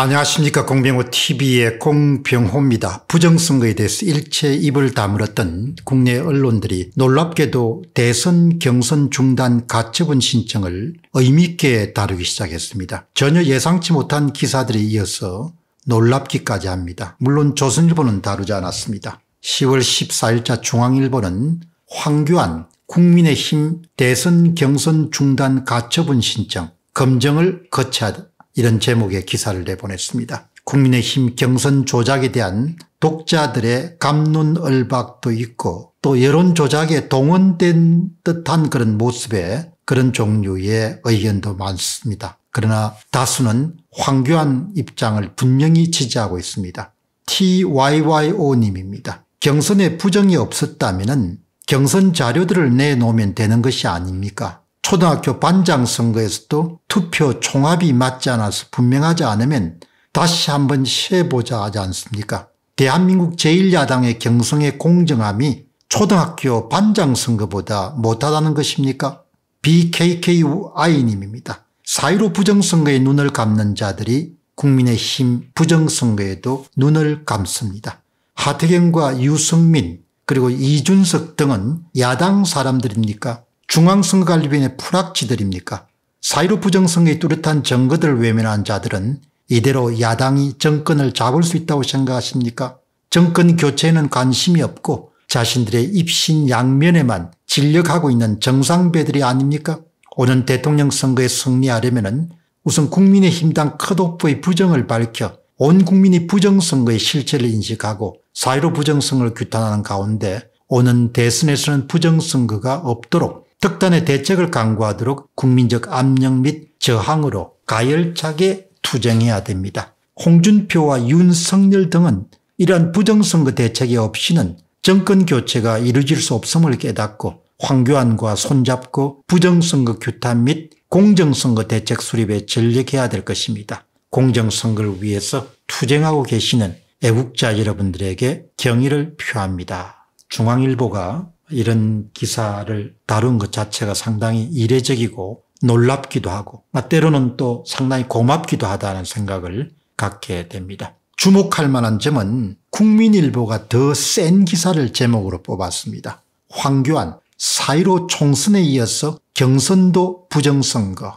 안녕하십니까 공병호TV의 공병호입니다. 부정선거에 대해서 일체 입을 다물었던 국내 언론들이 놀랍게도 대선 경선 중단 가처분 신청을 의미있게 다루기 시작했습니다. 전혀 예상치 못한 기사들에 이어서 놀랍기까지 합니다. 물론 조선일보는 다루지 않았습니다. 10월 14일자 중앙일보는 황교안 국민의힘 대선 경선 중단 가처분 신청 검증을 거쳐야 이런 제목의 기사를 내보냈습니다. 국민의힘 경선 조작에 대한 독자들의 감론을박도 있고 또 여론 조작에 동원된 듯한 그런 모습에 그런 종류의 의견도 많습니다. 그러나 다수는 황교안 입장을 분명히 지지하고 있습니다. TYYO님입니다. 경선에 부정이 없었다면 경선 자료들을 내놓으면 되는 것이 아닙니까? 초등학교 반장 선거에서도 투표 총합이 맞지 않아서 분명하지 않으면 다시 한번 시해보자 하지 않습니까? 대한민국 제1야당의 경성의 공정함이 초등학교 반장 선거보다 못하다는 것입니까? BKKI님입니다. 사1로 부정선거에 눈을 감는 자들이 국민의힘 부정선거에도 눈을 감습니다. 하태경과 유승민 그리고 이준석 등은 야당 사람들입니까? 중앙선거관리위원회 풀악지들입니까? 사이로 부정성의 뚜렷한 증거들을 외면한 자들은 이대로 야당이 정권을 잡을 수 있다고 생각하십니까? 정권 교체에는 관심이 없고 자신들의 입신 양면에만 진력하고 있는 정상배들이 아닙니까? 오는 대통령 선거에 승리하려면 우선 국민의힘당 컷오프의 부정을 밝혀 온 국민이 부정선거의 실체를 인식하고 사회로 부정성을 규탄하는 가운데 오는 대선에서는 부정선거가 없도록 특단의 대책을 강구하도록 국민적 압력 및 저항으로 가열차게 투쟁해야 됩니다. 홍준표와 윤석열 등은 이러한 부정선거 대책이 없이는 정권 교체가 이루어질 수 없음을 깨닫고 황교안과 손잡고 부정선거 규탄 및 공정선거 대책 수립에 전력해야 될 것입니다. 공정선거를 위해서 투쟁하고 계시는 애국자 여러분들에게 경의를 표합니다. 중앙일보가 이런 기사를 다룬 것 자체가 상당히 이례적이고 놀랍기도 하고 때로는 또 상당히 고맙기도 하다는 생각을 갖게 됩니다. 주목할 만한 점은 국민일보가 더 센 기사를 제목으로 뽑았습니다. 황교안 사이로 총선에 이어서 경선도 부정선거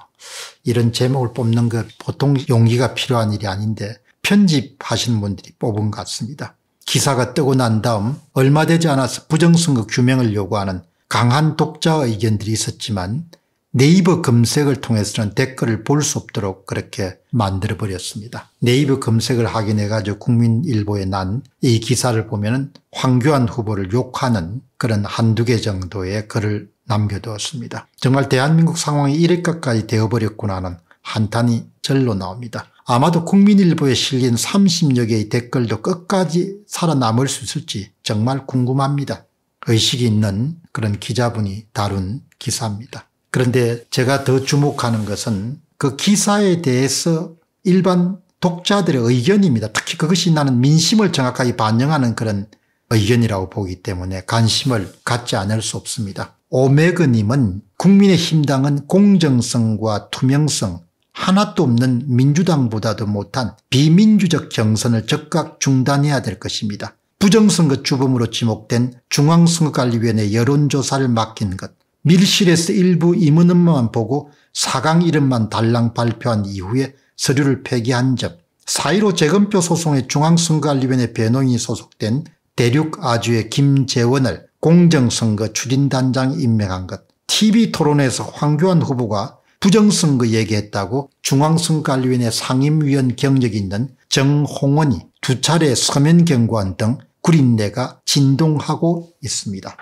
이런 제목을 뽑는 것 보통 용기가 필요한 일이 아닌데 편집하신 분들이 뽑은 것 같습니다. 기사가 뜨고 난 다음 얼마 되지 않아서 부정선거 규명을 요구하는 강한 독자 의견들이 있었지만 네이버 검색을 통해서는 댓글을 볼 수 없도록 그렇게 만들어버렸습니다. 네이버 검색을 확인 해가지고 국민일보에 난 이 기사를 보면 황교안 후보를 욕하는 그런 한두 개 정도의 글을 남겨두었습니다. 정말 대한민국 상황이 이렇게까지 되어버렸구나 하는 한탄이 절로 나옵니다. 아마도 국민일보에 실린 30여 개의 댓글도 끝까지 살아남을 수 있을지 정말 궁금합니다. 의식이 있는 그런 기자분이 다룬 기사입니다. 그런데 제가 더 주목하는 것은 그 기사에 대해서 일반 독자들의 의견입니다. 특히 그것이 나는 민심을 정확하게 반영하는 그런 의견이라고 보기 때문에 관심을 갖지 않을 수 없습니다. 오메그님은 국민의힘당은 공정성과 투명성, 하나도 없는 민주당보다도 못한 비민주적 경선을 적각 중단해야 될 것입니다. 부정선거 주범으로 지목된 중앙선거관리위원회 여론조사를 맡긴 것, 밀실에서 일부 임원만 보고 사강 이름만 달랑 발표한 이후에 서류를 폐기한 점, 사1로 재검표 소송의 중앙선거관리위원회 변호인이 소속된 대륙 아주의 김재원을 공정선거 추진단장 임명한 것, TV토론에서 황교안 후보가 부정선거 얘기했다고 중앙선관위원회 상임위원 경력이 있는 정홍원이 두 차례 서면 경고한 등 구린내가 진동하고 있습니다.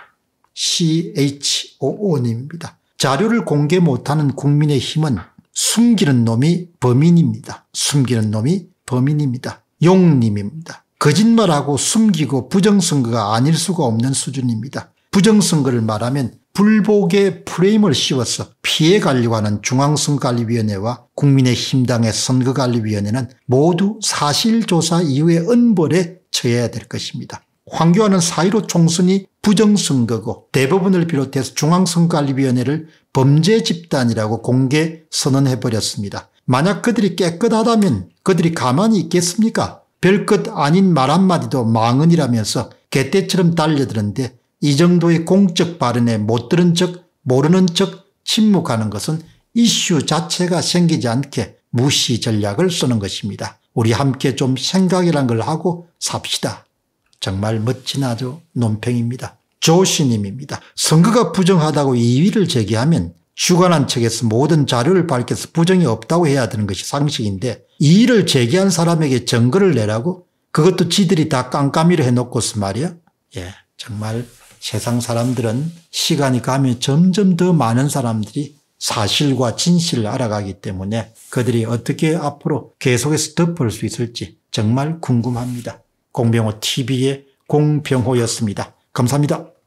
CHOO님입니다. 자료를 공개 못하는 국민의힘은 숨기는 놈이 범인입니다. 숨기는 놈이 범인입니다. 용님입니다. 거짓말하고 숨기고 부정선거가 아닐 수가 없는 수준입니다. 부정선거를 말하면 불복의 프레임을 씌워서 피해가려고 하는 중앙선관리위원회와 국민의힘 당의 선거관리위원회는 모두 사실조사 이후의 은벌에 처해야 될 것입니다. 황교안은 사1로 총선이 부정선거고 대법원을 비롯해서 중앙선관리위원회를 범죄 집단이라고 공개 선언해버렸습니다. 만약 그들이 깨끗하다면 그들이 가만히 있겠습니까? 별것 아닌 말 한마디도 망언이라면서 개떼처럼 달려드는데 이 정도의 공적 발언에 못 들은 척 모르는 척 침묵하는 것은 이슈 자체가 생기지 않게 무시 전략을 쓰는 것입니다. 우리 함께 좀 생각이란 걸 하고 삽시다. 정말 멋진 아주 논평입니다. 조신임입니다. 선거가 부정하다고 이의를 제기하면 주관한 측에서 모든 자료를 밝혀서 부정이 없다고 해야 되는 것이 상식인데 이의를 제기한 사람에게 증거를 내라고 그것도 지들이 다깜깜이로 해놓고서 말이야. 예, 정말 세상 사람들은 시간이 가면 점점 더 많은 사람들이 사실과 진실을 알아가기 때문에 그들이 어떻게 앞으로 계속해서 덮을 수 있을지 정말 궁금합니다. 공병호 TV의 공병호였습니다. 감사합니다.